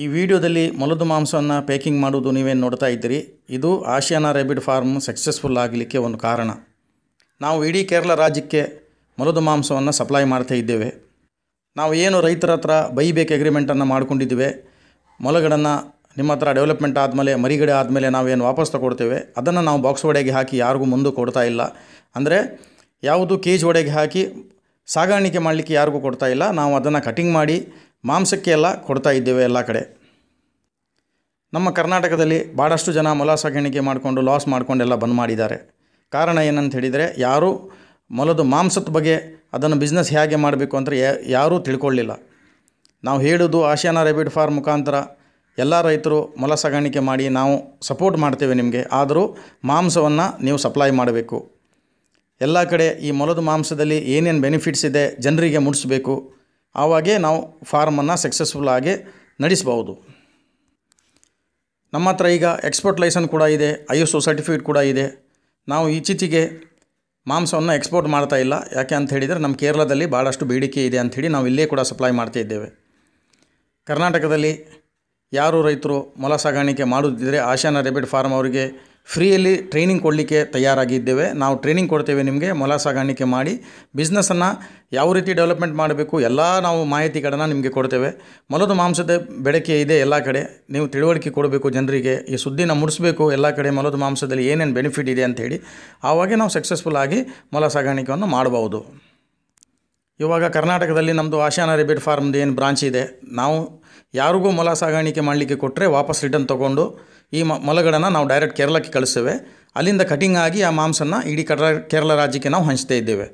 ಈ ವಿಡಿಯೋದಲ್ಲಿ ಮೊಲದ ಮಾಂಸವನ್ನು ಪ್ಯಾಕಿಂಗ್ ಮಾಡೋದು ನೀವೇನು ನೋಡ್ತಾ ಇದ್ದೀರಿ ಇದು ಆಶಿಯಾನ ರೆಬಿಡ್ ಫಾರ್ಮ್ ಸಕ್ಸಸ್ಫುಲ್ ಆಗಲಿಕ್ಕೆ ಒಂದು ಕಾರಣ ನಾವು ಇಡೀ ಕೇರಳ ರಾಜ್ಯಕ್ಕೆ ಮೊಲದ ಮಾಂಸವನ್ನು ಸಪ್ಲೈ ಮಾಡ್ತಾ ಇದ್ದೇವೆ ನಾವು ಏನು ರೈತರ ಹತ್ರ ಬೈಬೇಕು ಎಗ್ರಿಮೆಂಟನ್ನು ಮಾಡ್ಕೊಂಡಿದ್ದೀವಿ ಮೊಲಗಳನ್ನು ನಿಮ್ಮ ಹತ್ರ ಡೆವಲಪ್ಮೆಂಟ್ ಆದಮೇಲೆ ಮರಿಗಡೆ ಆದಮೇಲೆ ನಾವೇನು ವಾಪಸ್ ತಗೊಡ್ತೇವೆ ಅದನ್ನು ನಾವು ಬಾಕ್ಸ್ ಒಡೆಗೆ ಹಾಕಿ ಯಾರಿಗೂ ಮುಂದೆ ಕೊಡ್ತಾ ಇಲ್ಲ ಅಂದರೆ ಯಾವುದು ಕೇಜ್ ಒಡೆಗೆ ಹಾಕಿ ಸಾಗಾಣಿಕೆ ಮಾಡಲಿಕ್ಕೆ ಯಾರಿಗೂ ಕೊಡ್ತಾ ಇಲ್ಲ ನಾವು ಅದನ್ನು ಕಟಿಂಗ್ ಮಾಡಿ ಮಾಂಸಕ್ಕೆ ಎಲ್ಲ ಕೊಡ್ತಾ ಇದ್ದೇವೆ ಎಲ್ಲ ಕಡೆ ನಮ್ಮ ಕರ್ನಾಟಕದಲ್ಲಿ ಭಾಳಷ್ಟು ಜನ ಮೊಲ ಸಾಗಾಣಿಕೆ ಮಾಡಿಕೊಂಡು ಲಾಸ್ ಎಲ್ಲ ಬಂದ್ ಮಾಡಿದ್ದಾರೆ ಕಾರಣ ಏನಂತ ಹೇಳಿದರೆ ಯಾರೂ ಮೊಲದ ಮಾಂಸದ ಬಗ್ಗೆ ಅದನ್ನು ಬಿಸ್ನೆಸ್ ಹೇಗೆ ಮಾಡಬೇಕು ಅಂತ ಯಾರೂ ತಿಳ್ಕೊಳ್ಳಿಲ್ಲ ನಾವು ಹೇಳೋದು ಆಶಿಯಾನ ರೇಬಿಡ್ ಫಾರ್ಮ್ ಮುಖಾಂತರ ಎಲ್ಲ ರೈತರು ಮೊಲ ಸಾಗಾಣಿಕೆ ಮಾಡಿ ನಾವು ಸಪೋರ್ಟ್ ಮಾಡ್ತೇವೆ ನಿಮಗೆ ಆದರೂ ಮಾಂಸವನ್ನು ನೀವು ಸಪ್ಲೈ ಮಾಡಬೇಕು ಎಲ್ಲ ಕಡೆ ಈ ಮೊಲದ ಮಾಂಸದಲ್ಲಿ ಏನೇನು ಬೆನಿಫಿಟ್ಸ್ ಇದೆ ಜನರಿಗೆ ಮುಡಿಸಬೇಕು ಆವಾಗೇ ನಾವು ಫಾರ್ಮನ್ನು ಸಕ್ಸಸ್ಫುಲ್ ಆಗಿ ನಡೆಸ್ಬೋದು ನಮ್ಮ ಹತ್ರ ಈಗ ಎಕ್ಸ್ಪೋರ್ಟ್ ಲೈಸನ್ ಕೂಡ ಇದೆ ಐ ಎಸ್ ಒ ಸರ್ಟಿಫಿಕೇಟ್ ಕೂಡ ಇದೆ ನಾವು ಇತ್ತೀಚೆಗೆ ಮಾಂಸವನ್ನು ಎಕ್ಸ್ಪೋರ್ಟ್ ಮಾಡ್ತಾ ಇಲ್ಲ ಯಾಕೆ ಅಂತ ಹೇಳಿದರೆ ನಮ್ಮ ಕೇರಳದಲ್ಲಿ ಭಾಳಷ್ಟು ಬೇಡಿಕೆ ಇದೆ ಅಂಥೇಳಿ ನಾವು ಇಲ್ಲೇ ಕೂಡ ಸಪ್ಲೈ ಮಾಡ್ತಾ ಇದ್ದೇವೆ ಕರ್ನಾಟಕದಲ್ಲಿ ಯಾರು ರೈತರು ಮೊಲ ಸಾಗಾಣಿಕೆ ಮಾಡುತ್ತಿದ್ದರೆ ಆಶಾನ ರೆಬಿಟ್ ಫಾರ್ಮ್ ಅವರಿಗೆ ಫ್ರೀಯಲ್ಲಿ ಟ್ರೈನಿಂಗ್ ಕೊಡಲಿಕ್ಕೆ ತಯಾರಾಗಿದ್ದೇವೆ ನಾವು ಟ್ರೈನಿಂಗ್ ಕೊಡ್ತೇವೆ ನಿಮಗೆ ಮೊಲ ಸಾಗಾಣಿಕೆ ಮಾಡಿ ಬಿಸ್ನೆಸ್ಸನ್ನು ಯಾವ ರೀತಿ ಡೆವಲಪ್ಮೆಂಟ್ ಮಾಡಬೇಕು ಎಲ್ಲ ನಾವು ಮಾಹಿತಿಗಳನ್ನು ನಿಮಗೆ ಕೊಡ್ತೇವೆ ಮೊಲದ ಮಾಂಸದ ಬೆಳಕೆ ಇದೆ ಎಲ್ಲ ಕಡೆ ನೀವು ತಿಳುವಳಿಕೆ ಕೊಡಬೇಕು ಜನರಿಗೆ ಈ ಸುದ್ದಿನ ಮುಡಿಸಬೇಕು ಎಲ್ಲ ಕಡೆ ಮೊಲದ ಮಾಂಸದಲ್ಲಿ ಏನೇನು ಬೆನಿಫಿಟ್ ಇದೆ ಅಂಥೇಳಿ ಆವಾಗೆ ನಾವು ಸಕ್ಸಸ್ಫುಲ್ ಆಗಿ ಮೊಲ ಸಾಗಾಣಿಕೆಯನ್ನು ಮಾಡಬಹುದು ಇವಾಗ ಕರ್ನಾಟಕದಲ್ಲಿ ನಮ್ಮದು ಆಶಾನ ರೇಬಿಟ್ ಫಾರ್ಮ್ದು ಏನು ಬ್ರಾಂಚ್ ಇದೆ ನಾವು ಯಾರಿಗೂ ಮೊಲ ಸಾಗಾಣಿಕೆ ಮಾಡಲಿಕ್ಕೆ ಕೊಟ್ಟರೆ ವಾಪಸ್ ರಿಟರ್ನ್ ತೊಗೊಂಡು ಈ ಮೊಲಗಳನ್ನು ನಾವು ಡೈರೆಕ್ಟ್ ಕೇರಳಕ್ಕೆ ಕಳಿಸ್ತೇವೆ ಅಲ್ಲಿಂದ ಕಟಿಂಗ್ ಆಗಿ ಆ ಮಾಂಸನ್ನ ಇಡೀ ಕಡ ಕೇರಳ ರಾಜ್ಯಕ್ಕೆ ನಾವು ಹಂಚ್ತಾ ಇದ್ದೇವೆ